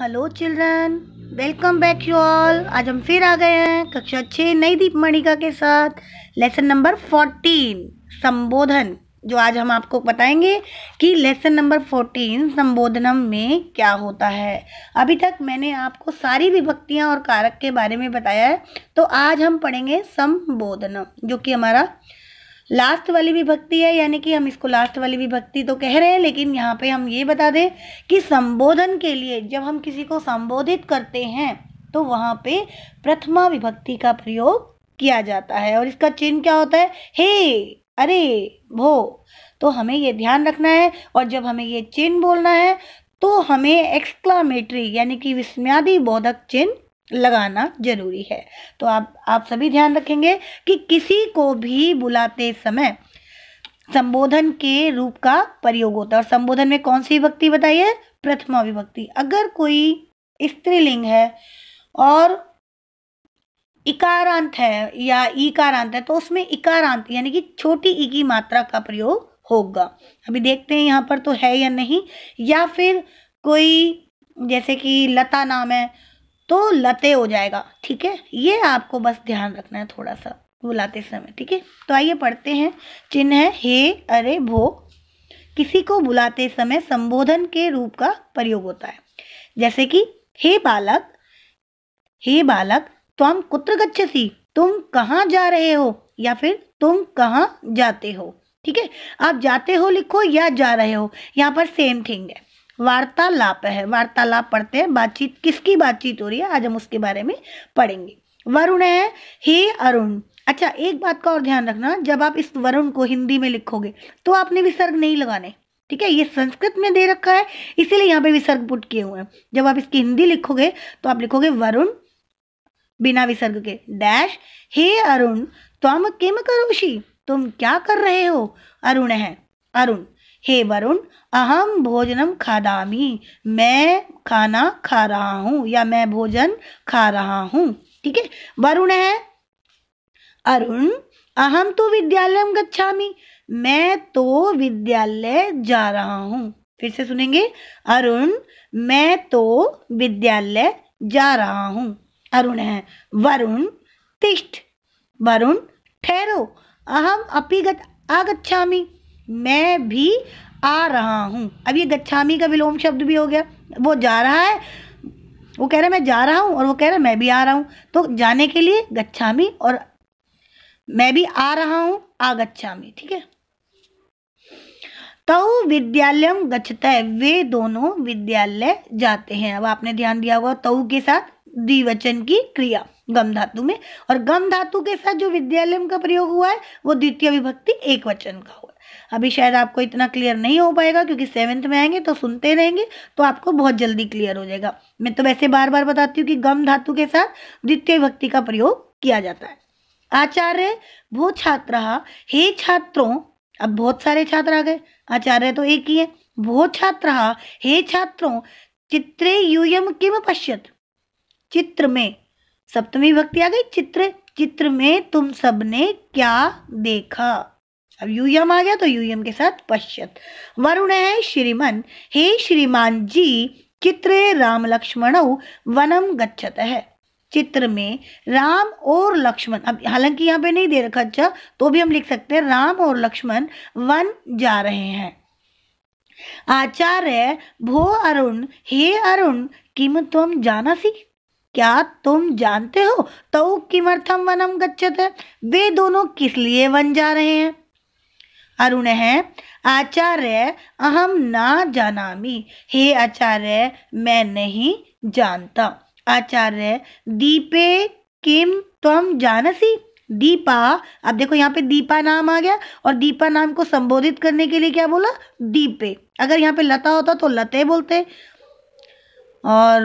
hello children welcome back you all आज हम फिर आ गए हैं कक्षा छः नई दीप मणिका के साथ लेसन नंबर फोर्टीन संबोधन जो आज हम आपको बताएंगे कि लेसन नंबर फोर्टीन संबोधनम में क्या होता है अभी तक मैंने आपको सारी विभक्तियां और कारक के बारे में बताया है तो आज हम पढ़ेंगे संबोधनम जो कि हमारा लास्ट वाली भी भक्ति है यानी कि हम इसको लास्ट वाली भी भक्ति तो कह रहे हैं लेकिन यहाँ पे हम ये बता दें कि संबोधन के लिए जब हम किसी को संबोधित करते हैं तो वहाँ पे प्रथमा विभक्ति का प्रयोग किया जाता है और इसका चिन्ह क्या होता है हे अरे भो तो हमें ये ध्यान रखना है और जब हमें ये चिन्ह बोलना है तो हमें एक्सक्लामेटरी यानी कि विस्म्यादि बोधक चिन्ह लगाना जरूरी है तो आप आप सभी ध्यान रखेंगे कि किसी को भी बुलाते समय संबोधन के रूप का प्रयोग होता है और संबोधन में कौन सी विभक्ति बताइए प्रथमा विभक्ति अगर कोई स्त्रीलिंग है और इकारांत है या इकारांत है तो उसमें इकारांत यानी कि छोटी ई की मात्रा का प्रयोग होगा अभी देखते हैं यहाँ पर तो है या नहीं या फिर कोई जैसे कि लता नाम है तो लते हो जाएगा ठीक है ये आपको बस ध्यान रखना है थोड़ा सा बुलाते समय ठीक है तो आइए पढ़ते हैं चिन्ह है हे अरे भो किसी को बुलाते समय संबोधन के रूप का प्रयोग होता है जैसे कि हे बालक हे बालक तुम तो कुत्र गच्छसी तुम कहाँ जा रहे हो या फिर तुम कहाँ जाते हो ठीक है आप जाते हो लिखो या जा रहे हो यहाँ पर सेम थिंग है वार्तालाप है वार्तालाप पढ़ते हैं बातचीत किसकी बातचीत हो रही है आज हम उसके बारे में पढ़ेंगे वरुण है हे अरुण अच्छा एक बात का और ध्यान रखना जब आप इस वरुण को हिंदी में लिखोगे तो आपने विसर्ग नहीं लगाने ठीक है ये संस्कृत में दे रखा है इसीलिए यहाँ पे विसर्ग पुट किए हुए हैं जब आप इसकी हिंदी लिखोगे तो आप लिखोगे वरुण बिना विसर्ग के डैश हे अरुण त्वम किम करोशी तुम क्या कर रहे हो अरुण है अरुण हे वरुण अहम भोजनम खादामी मैं खाना खा रहा हूँ या मैं भोजन खा रहा हूँ ठीक है वरुण है अरुण अहम तो विद्यालय गच्छा मैं तो विद्यालय जा रहा हूँ फिर से सुनेंगे अरुण मैं तो विद्यालय जा रहा हूँ अरुण है वरुण तिष्ठ वरुण ठहरो अहम अपी गच्छा मैं भी आ रहा हूँ अब ये गच्छामी का विलोम शब्द भी हो गया वो जा रहा है वो कह रहा है मैं जा रहा हूँ और वो कह रहा है मैं भी आ रहा हूँ तो जाने के लिए गच्छामी और मैं भी आ रहा हूँ आ गच्छामी ठीक है तौ विद्यालय गच्छता है वे दोनों विद्यालय जाते हैं अब आपने ध्यान दिया होगा तऊ के साथ द्विवचन की क्रिया गम धातु में और गम धातु के साथ जो विद्यालय का प्रयोग हुआ है वो द्वितीय विभक्ति एक वचन का हो अभी शायद आपको इतना क्लियर नहीं हो पाएगा क्योंकि सेवन्थ में आएंगे तो सुनते रहेंगे तो आपको बहुत जल्दी क्लियर हो जाएगा मैं तो वैसे बार बार बताती हूँ कि गम धातु के साथ द्वितीय भक्ति का प्रयोग किया जाता है आचार्य वो छात्र हे छात्रों अब बहुत सारे छात्र आ गए आचार्य तो एक ही है वो छात्र हे छात्रों चित्रे यूयम किम पश्यत चित्र में सप्तमी भक्ति आ गई चित्र चित्र में तुम सबने क्या देखा अब यूयम आ गया तो यूयम के साथ पश्यत वरुण है श्रीमन हे श्रीमान जी चित्रे राम लक्ष्मण वनम गच्छत है चित्र में राम और लक्ष्मण अब हालांकि यहाँ पे नहीं दे रखा अच्छा तो भी हम लिख सकते हैं राम और लक्ष्मण वन जा रहे हैं आचार्य भो अरुण हे अरुण किम तुम जाना सी क्या तुम जानते हो तो किमर्थम वनम गच्छत है वे दोनों किस लिए वन जा रहे हैं अरुणः आचार्य अहम ना जाना हे आचार्य मैं नहीं जानता आचार्य दीपे किम त्वम जानसी दीपा अब देखो यहाँ पे दीपा नाम आ गया और दीपा नाम को संबोधित करने के लिए क्या बोला दीपे अगर यहाँ पे लता होता तो लते बोलते और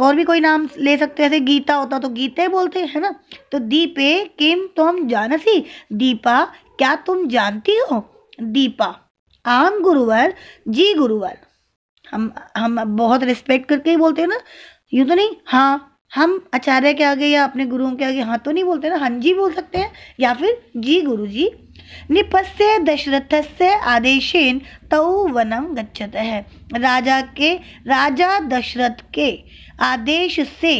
और भी कोई नाम ले सकते हैं जैसे गीता होता तो गीते बोलते है ना तो दीपे किम तुम जानसी दीपा क्या तुम जानती हो दीपा आम गुरुवर जी गुरुवर हम हम बहुत रिस्पेक्ट करके ही बोलते हैं ना यूँ तो नहीं हाँ हम आचार्य के आगे या अपने गुरुओं के आगे हाँ तो नहीं बोलते ना हम हाँ जी बोल सकते हैं या फिर जी गुरु जी निपस्य से आदेशेन तऊ वनम गच्छत है राजा के राजा दशरथ के आदेश से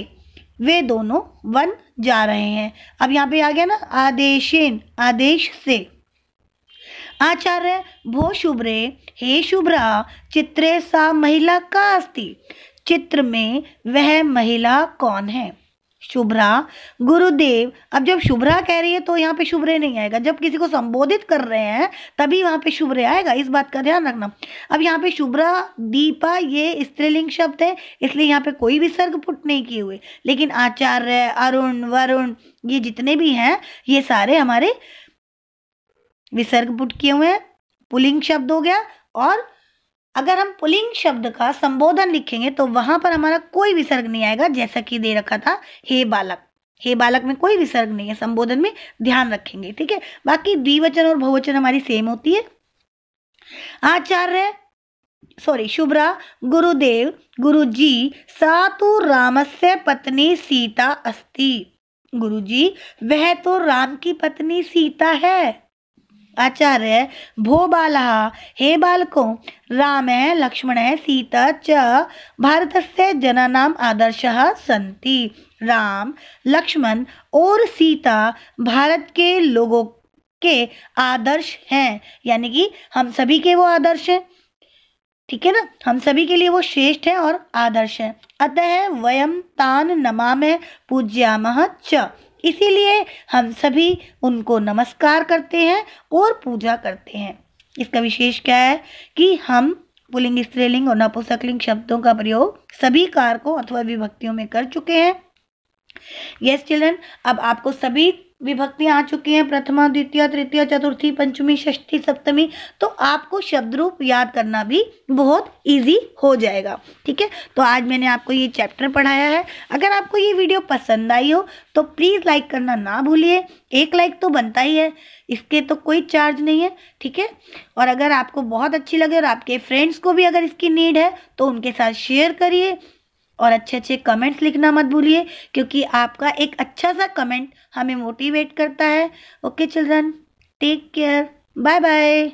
वे दोनों वन जा रहे हैं अब यहाँ पे आ गया ना आदेशेन आदेश से आचार्य भो शुभ्रे हे शुभ्रा चित्रे सा महिला का अस्ति चित्र में वह महिला कौन है शुभ्रा गुरुदेव अब जब शुभ्रा कह रही है तो यहाँ पे शुभ्रे नहीं आएगा जब किसी को संबोधित कर रहे हैं तभी वहाँ पे शुभ्रे आएगा इस बात का ध्यान रखना अब यहाँ पे शुभ्रा दीपा ये स्त्रीलिंग शब्द है इसलिए यहाँ पे कोई भी सर्ग पुट नहीं किए हुए लेकिन आचार्य अरुण वरुण ये जितने भी हैं ये सारे हमारे विसर्ग पुट किए हुए हैं पुलिंग शब्द हो गया और अगर हम पुलिंग शब्द का संबोधन लिखेंगे तो वहां पर हमारा कोई विसर्ग नहीं आएगा जैसा कि दे रखा था हे बालक हे बालक में कोई विसर्ग नहीं है संबोधन में ध्यान रखेंगे ठीक है बाकी द्विवचन और बहुवचन हमारी सेम होती है आचार्य सॉरी शुभ्रा गुरुदेव गुरुजी जी तो राम से पत्नी सीता अस्ति गुरुजी वह तो राम की पत्नी सीता है आचार्य भो बाल हे बालको राम लक्ष्मण सीता च भारत से जनाना आदर्श सी राम लक्ष्मण और सीता भारत के लोगों के आदर्श हैं यानी कि हम सभी के वो आदर्श हैं ठीक है ना हम सभी के लिए वो श्रेष्ठ हैं और आदर्श हैं अतः वयम तान नमा पूज्यामह च इसीलिए हम सभी उनको नमस्कार करते हैं और पूजा करते हैं इसका विशेष क्या है कि हम पुलिंग स्त्रीलिंग और नपुंसकलिंग शब्दों का प्रयोग सभी कारकों अथवा विभक्तियों में कर चुके हैं यस yes, चिल्ड्रन अब आपको सभी विभक्ति आ चुकी हैं प्रथमा द्वितीय तृतीय चतुर्थी पंचमी षष्ठी सप्तमी तो आपको शब्द रूप याद करना भी बहुत इजी हो जाएगा ठीक है तो आज मैंने आपको ये चैप्टर पढ़ाया है अगर आपको ये वीडियो पसंद आई हो तो प्लीज़ लाइक करना ना भूलिए एक लाइक तो बनता ही है इसके तो कोई चार्ज नहीं है ठीक है और अगर आपको बहुत अच्छी लगे और आपके फ्रेंड्स को भी अगर इसकी नीड है तो उनके साथ शेयर करिए और अच्छे अच्छे कमेंट्स लिखना मत भूलिए क्योंकि आपका एक अच्छा सा कमेंट हमें मोटिवेट करता है okay children take care bye bye